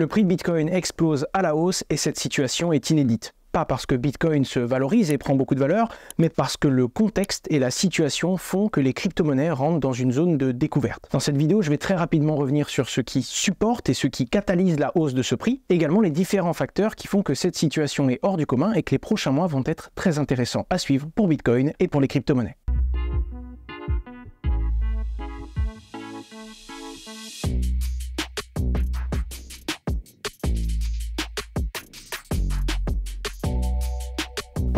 le prix de Bitcoin explose à la hausse et cette situation est inédite. Pas parce que Bitcoin se valorise et prend beaucoup de valeur, mais parce que le contexte et la situation font que les crypto-monnaies rentrent dans une zone de découverte. Dans cette vidéo, je vais très rapidement revenir sur ce qui supporte et ce qui catalyse la hausse de ce prix, également les différents facteurs qui font que cette situation est hors du commun et que les prochains mois vont être très intéressants à suivre pour Bitcoin et pour les crypto-monnaies.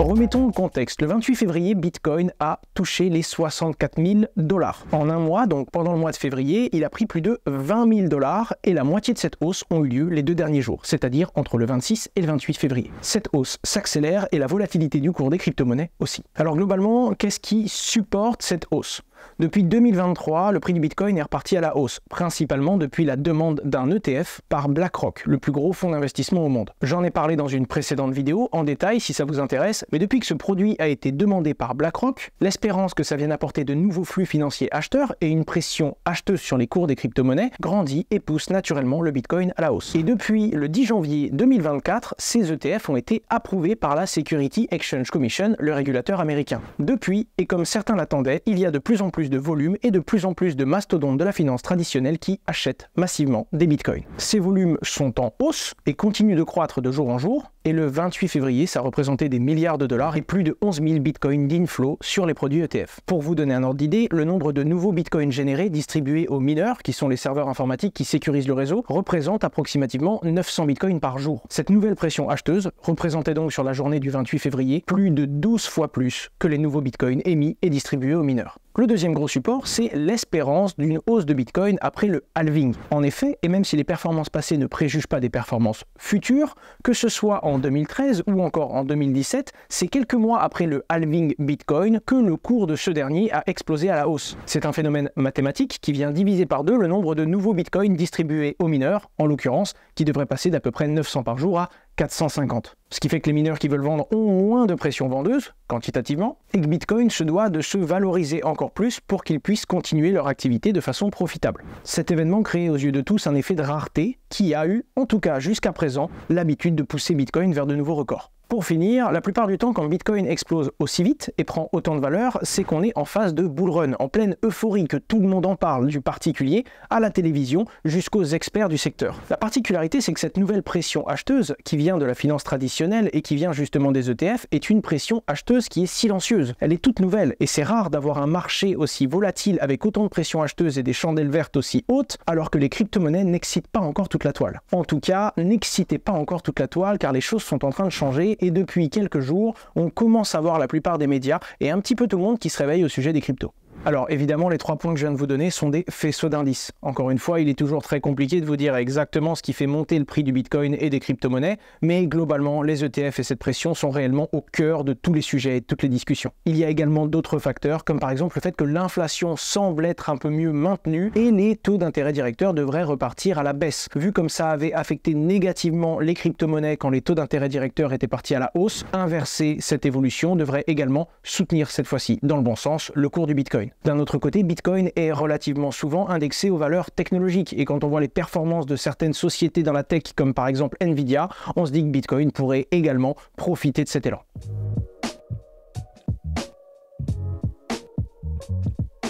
Remettons le contexte. Le 28 février, Bitcoin a touché les 64 000 dollars. En un mois, donc pendant le mois de février, il a pris plus de 20 000 dollars et la moitié de cette hausse ont eu lieu les deux derniers jours, c'est-à-dire entre le 26 et le 28 février. Cette hausse s'accélère et la volatilité du cours des crypto-monnaies aussi. Alors globalement, qu'est-ce qui supporte cette hausse depuis 2023, le prix du Bitcoin est reparti à la hausse, principalement depuis la demande d'un ETF par BlackRock, le plus gros fonds d'investissement au monde. J'en ai parlé dans une précédente vidéo en détail si ça vous intéresse, mais depuis que ce produit a été demandé par BlackRock, l'espérance que ça vienne apporter de nouveaux flux financiers acheteurs et une pression acheteuse sur les cours des crypto-monnaies grandit et pousse naturellement le Bitcoin à la hausse. Et depuis le 10 janvier 2024, ces ETF ont été approuvés par la Security Exchange Commission, le régulateur américain. Depuis, et comme certains l'attendaient, il y a de plus en plus de volume et de plus en plus de mastodontes de la finance traditionnelle qui achètent massivement des bitcoins. Ces volumes sont en hausse et continuent de croître de jour en jour, et le 28 février, ça représentait des milliards de dollars et plus de 11 000 bitcoins d'inflow sur les produits ETF. Pour vous donner un ordre d'idée, le nombre de nouveaux bitcoins générés distribués aux mineurs, qui sont les serveurs informatiques qui sécurisent le réseau, représente approximativement 900 bitcoins par jour. Cette nouvelle pression acheteuse représentait donc sur la journée du 28 février plus de 12 fois plus que les nouveaux bitcoins émis et distribués aux mineurs. Le deuxième gros support, c'est l'espérance d'une hausse de Bitcoin après le halving. En effet, et même si les performances passées ne préjugent pas des performances futures, que ce soit en 2013 ou encore en 2017, c'est quelques mois après le halving Bitcoin que le cours de ce dernier a explosé à la hausse. C'est un phénomène mathématique qui vient diviser par deux le nombre de nouveaux Bitcoins distribués aux mineurs, en l'occurrence, qui devrait passer d'à peu près 900 par jour à 450. Ce qui fait que les mineurs qui veulent vendre ont moins de pression vendeuse, quantitativement, et que Bitcoin se doit de se valoriser encore plus pour qu'ils puissent continuer leur activité de façon profitable. Cet événement crée aux yeux de tous un effet de rareté qui a eu, en tout cas jusqu'à présent, l'habitude de pousser Bitcoin vers de nouveaux records. Pour finir, la plupart du temps, quand Bitcoin explose aussi vite et prend autant de valeur, c'est qu'on est en phase de bull run, en pleine euphorie que tout le monde en parle, du particulier à la télévision jusqu'aux experts du secteur. La particularité, c'est que cette nouvelle pression acheteuse, qui vient de la finance traditionnelle et qui vient justement des ETF, est une pression acheteuse qui est silencieuse. Elle est toute nouvelle et c'est rare d'avoir un marché aussi volatile avec autant de pression acheteuse et des chandelles vertes aussi hautes, alors que les crypto-monnaies n'excitent pas encore toute la toile. En tout cas, n'excitez pas encore toute la toile car les choses sont en train de changer et depuis quelques jours, on commence à voir la plupart des médias et un petit peu tout le monde qui se réveille au sujet des cryptos. Alors évidemment, les trois points que je viens de vous donner sont des faisceaux d'indices. Encore une fois, il est toujours très compliqué de vous dire exactement ce qui fait monter le prix du Bitcoin et des crypto-monnaies, mais globalement, les ETF et cette pression sont réellement au cœur de tous les sujets et de toutes les discussions. Il y a également d'autres facteurs, comme par exemple le fait que l'inflation semble être un peu mieux maintenue et les taux d'intérêt directeur devraient repartir à la baisse. Vu comme ça avait affecté négativement les crypto-monnaies quand les taux d'intérêt directeur étaient partis à la hausse, inverser cette évolution devrait également soutenir cette fois-ci, dans le bon sens, le cours du Bitcoin. D'un autre côté, Bitcoin est relativement souvent indexé aux valeurs technologiques et quand on voit les performances de certaines sociétés dans la tech comme par exemple Nvidia, on se dit que Bitcoin pourrait également profiter de cet élan.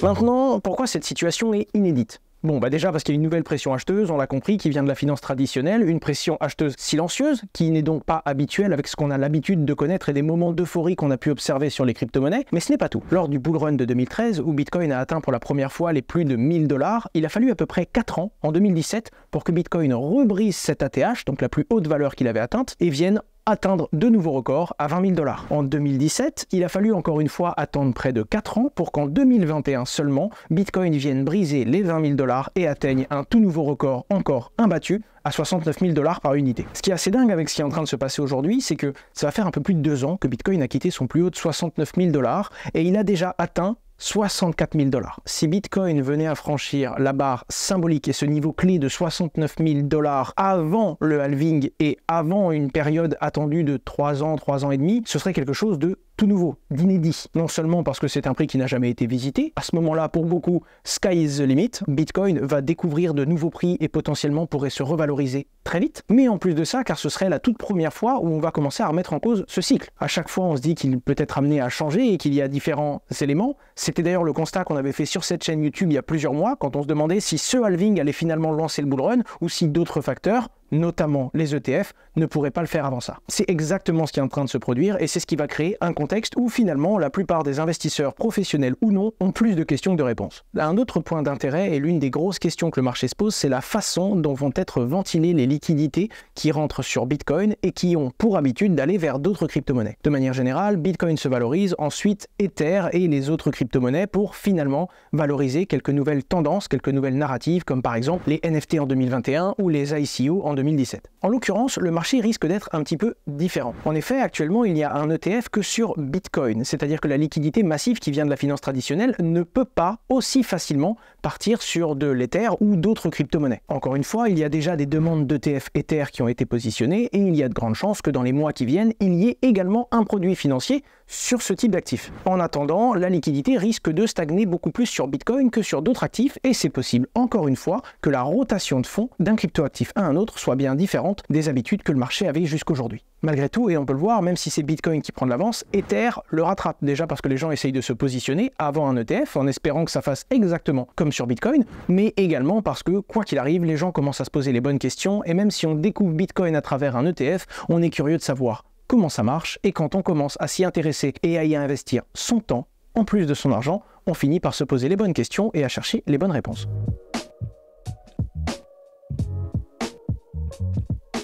Maintenant, pourquoi cette situation est inédite Bon, bah déjà parce qu'il y a une nouvelle pression acheteuse, on l'a compris, qui vient de la finance traditionnelle, une pression acheteuse silencieuse, qui n'est donc pas habituelle avec ce qu'on a l'habitude de connaître et des moments d'euphorie qu'on a pu observer sur les crypto-monnaies, mais ce n'est pas tout. Lors du bull run de 2013, où Bitcoin a atteint pour la première fois les plus de 1000 dollars, il a fallu à peu près 4 ans, en 2017, pour que Bitcoin rebrise cet ATH, donc la plus haute valeur qu'il avait atteinte, et vienne atteindre de nouveaux records à 20 000 dollars. En 2017, il a fallu encore une fois attendre près de 4 ans pour qu'en 2021 seulement, Bitcoin vienne briser les 20 000 dollars et atteigne un tout nouveau record encore imbattu à 69 000 dollars par unité. Ce qui est assez dingue avec ce qui est en train de se passer aujourd'hui, c'est que ça va faire un peu plus de 2 ans que Bitcoin a quitté son plus haut de 69 000 dollars et il a déjà atteint 64 000 dollars. Si Bitcoin venait à franchir la barre symbolique et ce niveau clé de 69 000 dollars avant le halving et avant une période attendue de 3 ans, 3 ans et demi, ce serait quelque chose de tout nouveau, d'inédit. Non seulement parce que c'est un prix qui n'a jamais été visité, à ce moment-là, pour beaucoup, sky is the limit. Bitcoin va découvrir de nouveaux prix et potentiellement pourrait se revaloriser très vite. Mais en plus de ça, car ce serait la toute première fois où on va commencer à remettre en cause ce cycle. À chaque fois, on se dit qu'il peut être amené à changer et qu'il y a différents éléments. C'était d'ailleurs le constat qu'on avait fait sur cette chaîne YouTube il y a plusieurs mois, quand on se demandait si ce halving allait finalement lancer le bull run ou si d'autres facteurs notamment les ETF, ne pourraient pas le faire avant ça. C'est exactement ce qui est en train de se produire et c'est ce qui va créer un contexte où finalement la plupart des investisseurs professionnels ou non ont plus de questions que de réponses. Un autre point d'intérêt et l'une des grosses questions que le marché se pose, c'est la façon dont vont être ventilées les liquidités qui rentrent sur Bitcoin et qui ont pour habitude d'aller vers d'autres crypto-monnaies. De manière générale, Bitcoin se valorise, ensuite Ether et les autres crypto-monnaies pour finalement valoriser quelques nouvelles tendances, quelques nouvelles narratives comme par exemple les NFT en 2021 ou les ICO en 2021. En l'occurrence, le marché risque d'être un petit peu différent. En effet, actuellement, il n'y a un ETF que sur Bitcoin, c'est-à-dire que la liquidité massive qui vient de la finance traditionnelle ne peut pas aussi facilement partir sur de l'Ether ou d'autres crypto-monnaies. Encore une fois, il y a déjà des demandes d'ETF Ether qui ont été positionnées et il y a de grandes chances que dans les mois qui viennent, il y ait également un produit financier sur ce type d'actif. En attendant, la liquidité risque de stagner beaucoup plus sur Bitcoin que sur d'autres actifs et c'est possible, encore une fois, que la rotation de fonds d'un crypto-actif à un autre soit bien différente des habitudes que le marché avait jusqu'aujourd'hui. Malgré tout, et on peut le voir, même si c'est Bitcoin qui prend de l'avance, Ether le rattrape déjà parce que les gens essayent de se positionner avant un ETF en espérant que ça fasse exactement comme sur Bitcoin, mais également parce que, quoi qu'il arrive, les gens commencent à se poser les bonnes questions et même si on découvre Bitcoin à travers un ETF, on est curieux de savoir comment ça marche et quand on commence à s'y intéresser et à y investir son temps, en plus de son argent, on finit par se poser les bonnes questions et à chercher les bonnes réponses.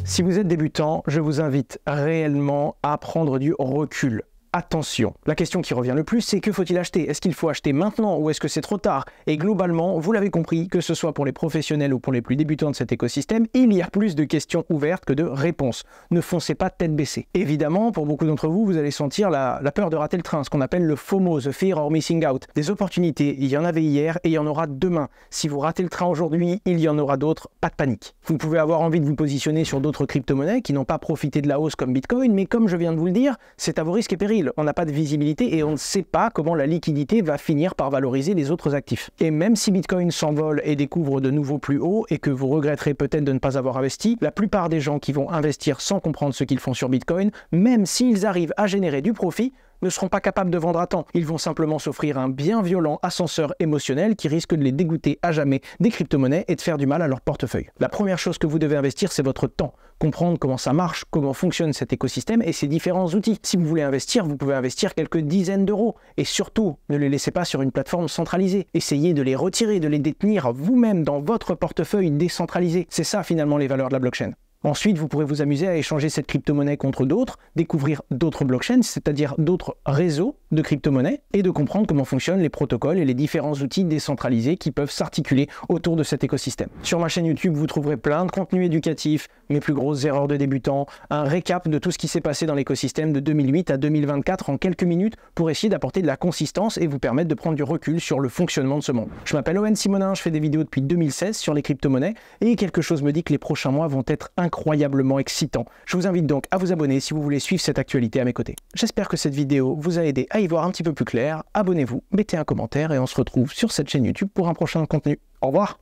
Si vous êtes débutant, je vous invite réellement à prendre du recul attention. La question qui revient le plus, c'est que faut-il acheter Est-ce qu'il faut acheter maintenant ou est-ce que c'est trop tard Et globalement, vous l'avez compris, que ce soit pour les professionnels ou pour les plus débutants de cet écosystème, il y a plus de questions ouvertes que de réponses. Ne foncez pas tête baissée. Évidemment, pour beaucoup d'entre vous, vous allez sentir la, la, peur de rater le train, ce qu'on appelle le FOMO, the fear or missing out. Des opportunités, il y en avait hier et il y en aura demain. Si vous ratez le train aujourd'hui, il y en aura d'autres, pas de panique. Vous pouvez avoir envie de vous positionner sur d'autres crypto-monnaies qui n'ont pas profité de la hausse comme Bitcoin, mais comme je viens de vous le dire, c'est à vos risques et périls on n'a pas de visibilité et on ne sait pas comment la liquidité va finir par valoriser les autres actifs. Et même si Bitcoin s'envole et découvre de nouveaux plus hauts et que vous regretterez peut-être de ne pas avoir investi, la plupart des gens qui vont investir sans comprendre ce qu'ils font sur Bitcoin, même s'ils arrivent à générer du profit, ne seront pas capables de vendre à temps. Ils vont simplement s'offrir un bien violent ascenseur émotionnel qui risque de les dégoûter à jamais des crypto-monnaies et de faire du mal à leur portefeuille. La première chose que vous devez investir, c'est votre temps. Comprendre comment ça marche, comment fonctionne cet écosystème et ses différents outils. Si vous voulez investir, vous pouvez investir quelques dizaines d'euros. Et surtout, ne les laissez pas sur une plateforme centralisée. Essayez de les retirer, de les détenir vous-même dans votre portefeuille décentralisé. C'est ça finalement les valeurs de la blockchain. Ensuite, vous pourrez vous amuser à échanger cette crypto-monnaie contre d'autres, découvrir d'autres blockchains, c'est-à-dire d'autres réseaux de crypto-monnaie et de comprendre comment fonctionnent les protocoles et les différents outils décentralisés qui peuvent s'articuler autour de cet écosystème. Sur ma chaîne YouTube, vous trouverez plein de contenus éducatifs, mes plus grosses erreurs de débutants, un récap de tout ce qui s'est passé dans l'écosystème de 2008 à 2024 en quelques minutes pour essayer d'apporter de la consistance et vous permettre de prendre du recul sur le fonctionnement de ce monde. Je m'appelle Owen Simonin, je fais des vidéos depuis 2016 sur les crypto-monnaies et quelque chose me dit que les prochains mois vont être incroyablement excitants. Je vous invite donc à vous abonner si vous voulez suivre cette actualité à mes côtés. J'espère que cette vidéo vous a aidé à y voir un petit peu plus clair, abonnez-vous, mettez un commentaire et on se retrouve sur cette chaîne YouTube pour un prochain contenu. Au revoir